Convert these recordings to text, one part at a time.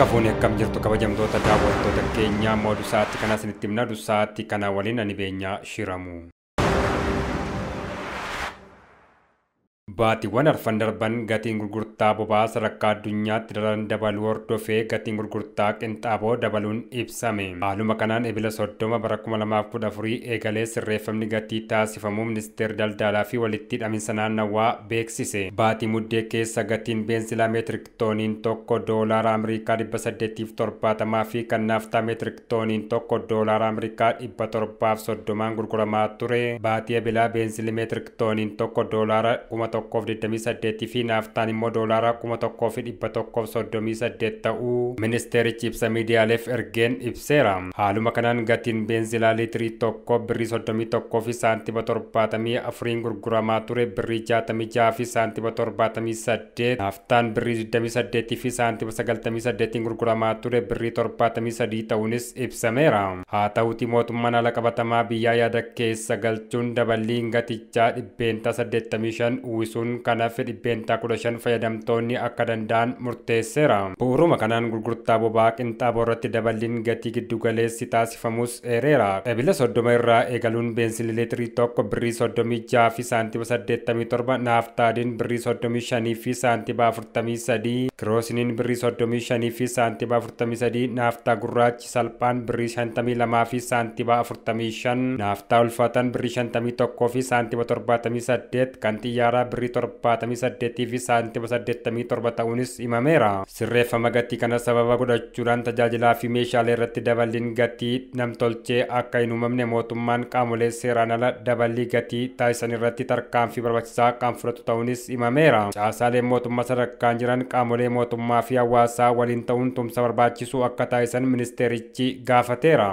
Akka akkam jirtu kabajamtoota daawwattoota keenyaa moodu sa'aatti kanaa itti himna. Du kana waliin ani beenyaa shiramu. Baatiiwwan arfan darban gatiin gurgurtaa bobaa sadarkaa addunyaatti daran dabaluu hordofee gatiin gurgurtaa qinxaaboo dabaluun ibsame. Haaluma kanaan ibila soddoma bara 2014 eegalee sirreeffamni gatii taasifamuu ministeerri daldalaa fi walitti hidhaminsa naannawaa beeksise. Baatii muddee keessa gatiin beenzilaa kan meetirik tooniin tokko doolaara Ameerikaa 870 fi kan naaftaa meetirik tooniin tokko doolaara Ameerikaa 730 gurguramaa ture. Baatii ebilaa beenzilii meetirik tooniin toko dolar 1000 tokkoof 28 fi naaftaan immoo doolaara 1138 ta'uu ministeerichi ibsa miidiyaaleef ergeen ibseera. Haaluma kanaan gatiin beenzilaa liitirii tokko birrii 31 fi torbaatamii 74 gurguramaa ture birrii 66 fi saantima 78 naaftaan birrii 28 fi saantima 98 gurguramaa ture birrii 73 ta'uunis ibsameera. Haa ta'uuti mootummaan haala qabatamaa biyyaa yaada keessa galchuun daballiin gatichaa dhibbeentaa 85 sun kanaaf dhibbeentaa kudha shan fayyadamtoonni akka danda'an murteesseera. Bu'uuruma kanaan gurgurtaa bobaa qinxaaboo irratti daballiin gatii giddugaleessi taasifamus dheereera. Qabila soddoma irraa eegaluun beensiin leetirii tokko birrii soddomii ja'a fi saantiba saddeettamii torba naaftaadiin birrii soddomii fi saantiba afurtamii sadii kiroosiniin biri soddomii shanii fi saantiba afurtamii sadii naaftaa gurraachi salphaan birrii shantamii lamaa fi saantiba afurtamii shan naaftaa ulfaatan birrii shantamii tokkoo fi saantiba torbaatamii saddeet kan birrii torbaatamii saddeetii fi saantima saddeettamii torba ta'uunis imameera. Sirreeffama gatii kana sababa godhachuudhaan tajaajilaa fi meeshaalee irratti daballiin gatii namtolchee akka hin uumamne mootummaan qaamolee seeraan ala daballii gatii taasisan irratti fi barbaachisaa kan fudhatu ta'uunis imameera. Caasaaleen mootummaa sadarkaan jiran qaamolee mootummaa fi hawaasaa waliin ta'uun tumsa barbaachisu akka taasisan ministeerichi gaafateera.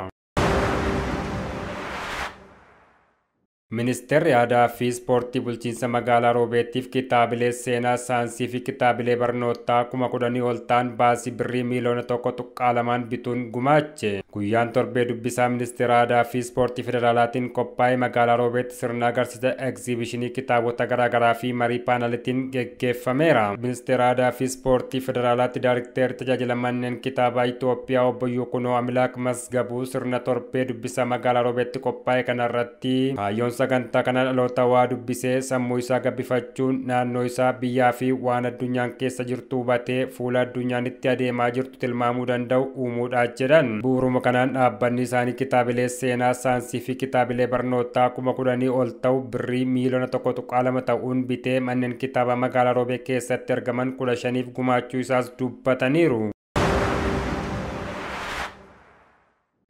Ministeerri aadaa fi ispoortii bulchiinsa magaalaa Roobeettiif kitaabilee seenaa saayinsii fi kitaabilee barnootaa kuma kudhanii ol ta'an baasii birrii miiliyoona tokko tuqqaa lamaan bituun gumaache. Guyyaan torbee dubbisaa ministeera aadaa fi ispoortii federaalaatiin qophaa'e magaalaa Roobeetti sirna agarsiisa egzibishinii kitaabota garaagaraa fi marii paanalitiin geggeeffameera. Ministeera aadaa fi ispoortii federaalaatti daayirikteerri tajaajila manneen kitaabaa Itoophiyaa obbo Yukunoo Amilaak Masgabuu sirna torbee dubbisaa magaalaa Roobeetti qophaa'e kanarratti kaayyoon sagantaa kana dhaloota waa dubbisee sammuu isaa gabbifachuun naannoo isaa biyyaa fi waan addunyaan keessa jirtu hubatee fuula itti adeemaa jirtu tilmaamuu danda'u uumuudha jedhan buuruma kanaan dhaabbanni isaanii kitaabilee seenaa saayinsii fi kitaabilee barnootaa kuma kudhanii ol ta'u birrii miiliyoona tokko tuqaa lama ta'uun bitee manneen kitaaba magaalaa roobee keessatti argaman kudha shaniif gumaachuu isaas dubbataniiru.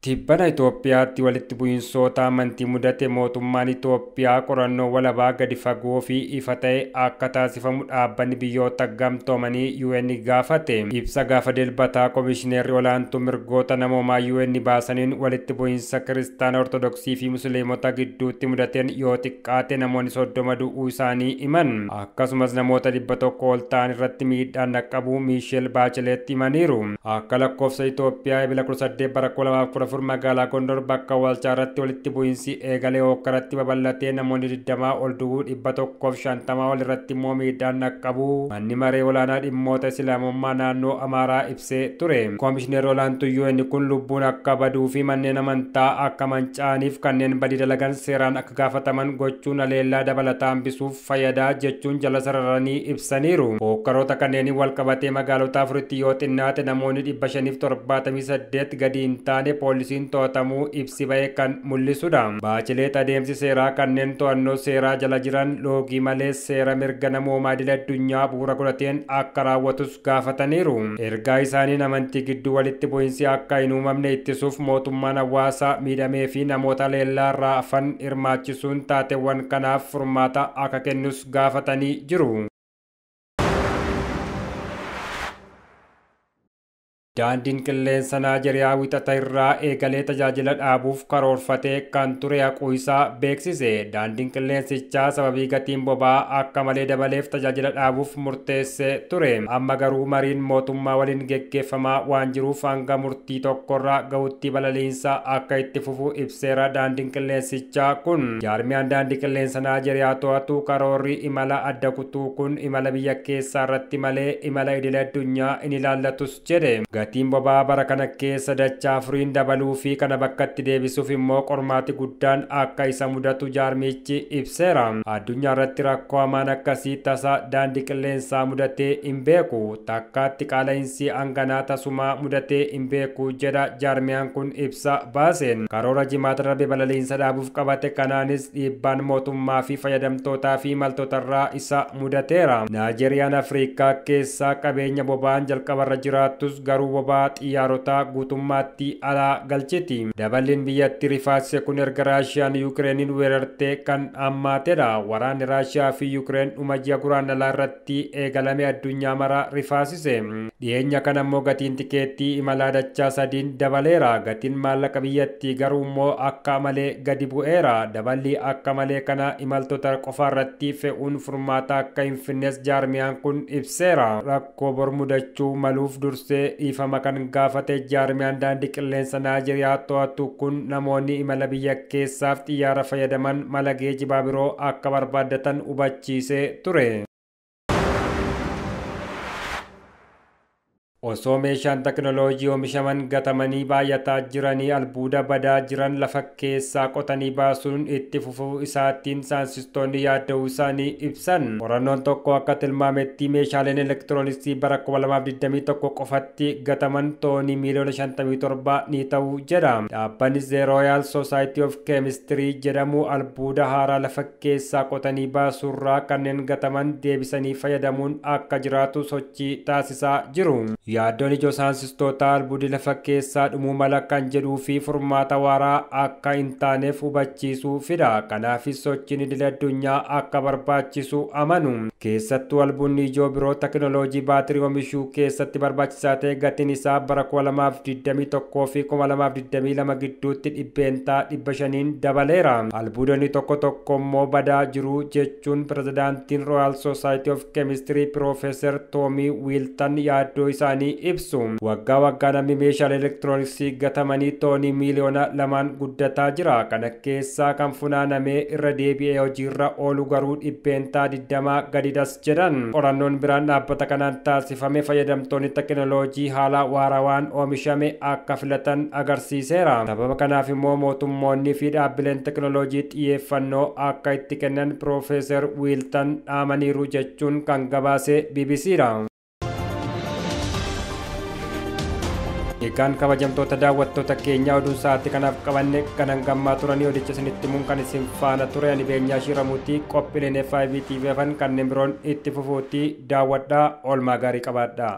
Tibbana Itoophiyaatti walitti bu'insoota amantii mudate mootummaan Itoophiyaa qorannoo walabaa gadi fagoo fi ifa ta'e akka taasifamu dhaabbanni biyyoota gamtoomanii UN gaafate. Ibsa gaafa delbataa koomishineeri olaantuu mirgoota namoomaa UN baasaniin walitti bu'insa kiristaana ortodoksii fi musliimota gidduutti mudateen yoo xiqqaate namoonni soddoma du'uu isaanii himan. Akkasumas namoota dhibba tokko ol ta'an irratti miidhaan dhaqqabuu Miisheel Baacheleetti imaniiru. Akka lakkoofsa Itoophiyaa 2018 Darfur magala Gondor bakka Ratti walitti bu'iinsi karatiba hookkaratti babal'atee namoonni 20 ol du'uu shantama ol ratti momi dan qabu. Manni maree olaanaa dhimmoota islaamummaa Amara Amaaraa Turem ture. Koomishineer Olaan Tuyyeen kun lubun akka baduu fi manneen amantaa akka manca'aniif kanen badi dalagan seeraan akka gaafataman gochuun aleellaa dabalataa hambisuuf fayada jechuun jala sararanii o Hookkaroota kanneenii wal nate magaalota afuritti yoo torbata misa det gadi intane poli poolisiin to'atamuu ibsi ibsiba'e kan mul'isudha. Baachileet adeemsi seeraa kanneen to'annoo seeraa jala jiran loogii malee seera mirga namoomaa dila addunyaa bu'uura godhateen akka raawwatus gaafataniiru. Ergaa isaaniin amantii gidduu walitti bu'insi akka hin uumamne ittisuuf mootummaan hawaasaa miidhamee fi namoota leellaa irraa afan hirmaachisuun taateewwan kanaaf furmaata akka kennus gaafatanii jiru. Daandiin qilleensa Naajeeriyaa wixata irraa eegalee tajaajila dhaabuuf karoorfatee kan ture haquu isaa beeksise. Daandiin qilleensichaa sababii gatiin boba'aa akka malee dabaleef tajaajila dhaabuuf murteessee ture. Amma garuu mariin mootummaa waliin geggeeffamaa waan jiruuf hanga murtii tokkorraa gahutti balaliinsa akka itti fufu ibseera daandiin qilleensichaa kun. Jaarmiyaan daandii qilleensa Naajeeriyaa to'atu karoorri imala adda kutuu kun imala biyya keessaa irratti malee imala idilee addunyaa in ilaallatus jedhe. Gatiin bobaa bara kana keessa dachaa afuriin dabaluu fi kana bakkatti deebisuuf immoo qormaati guddaan akka isa mudatu jaarmichi ibseera. Addunyaa irratti rakkoo hamaan akkasii tasa daandii qilleensaa mudatee hin beeku. Takkaatti qaala'insi hanganaa tasumaa mudatee hin beeku jedha jaarmiyaan kun ibsa baaseen. Karoora jimaata darbe balaliinsa dhaabuuf qabate kanaanis dhiibbaan mootummaa fi fayyadamtootaa fi maltootarraa isa mudateera. naajeeriyaan afriikaa keessaa qabeenya bobaan jalqabarra jiraattus garuu wabaa xiyyaarotaa guutummaatti alaa galcheeti. Daballeen biyyattii rifaasee kun erga Raashiyaan Yukireeniin weerartee kan hammaatedha. Waraanni Raashiyaa fi Yukireen dhuma ji'a guraan alaa irratti eegalame addunyaa maraa rifaasise. Dhiyeenya kana immoo gatiin tikeettii imalaa dachaa sadiin dabaleera. Gatiin maallaqa biyyattii garuu immoo akka malee gadi bu'eera. Daballi akka malee kana imaltoota qofaa kofarati fe'uun furmaata akka hin finnes jaarmiyaan kun ibseera. Rakkoo bor mudachuu maluuf dursee Famakan kan gaafate jaarmiyaan daandii qilleensa naajeeriyaa to'atu kun namoonni imala biyya keessaaf xiyyaara fayyadaman mala geejibaa biroo akka hubachiisee ture. Osoo meeshaan teknooloojii oomishaman gatamanii baay'ataa jiranii albuuda badaa jiran lafa keessaa qotanii baasuun itti fufuu isaatiin saayinsistoonni yaada'uu isaanii ibsan. Qorannoon tokko akka tilmaametti meeshaaleen elektirooniksii bara 2021 qofatti gataman toonii miiliyoona 57 ni ta'uu jedha. Dhaabbanni Royal Society of Chemistry jedhamu albuuda haaraa lafa keessaa qotanii baasuurraa kanneen gataman deebisanii fayyadamuun akka jiraatu sochii taasisaa jiru. yaaddoon ijoo saansistootaa albuudi lafa keessaa dhumuu mala kan jedhuu fi furmaata waraa akka hin taaneef hubachiisuu fida kanaafis sochiin idil addunyaa akka barbaachisu amanu keessattuu albuudni ijoo biroo tekinooloojii baatirii oomishuu keessatti barbaachisaa ta'e gatiin isaa bara 2021 fi 2022 gidduutti dhibbeentaa 500 dabaleera albuudonni tokko tokko immoo badaa jiru jechuun pirezidaantiin royal soosaayiti oof keemistirii piroofeesar toomi wiiltan yaaddoo isaanii waggaa waggaa namni meeshaalee elektirooniksii gatamanii toonii miiliyoona lamaan guddataa jira kana keessaa kan funaanamee irra deebi'ee hojiirra oolu garuu dhibbeentaa digdamaa gadidas jedhan qorannoon biraan dhaabbata kanaan taasifame fayyadamtoonni teekinooloojii haala waarawaan oomishame akka filatan agarsiiseera sababa kanaaf immoo mootummoonni fi dhaabbileen teekinooloojii xiyyeeffannoo akka itti kennan piroofeesar wiiltan dhaamaniiru jechuun kan gabaase bbc dha Eegaan kabajamtoota daawwattoota keenyaa oduun sa'aatii kanaaf qabanne kan gammaa turanii odicha isinitti himuun kan isin faana ture ani beenyaa shiramuutii qophiileen FIV TV kanneen biroon itti fufuutti daawwadhaa olmaa gaarii qabaadhaa.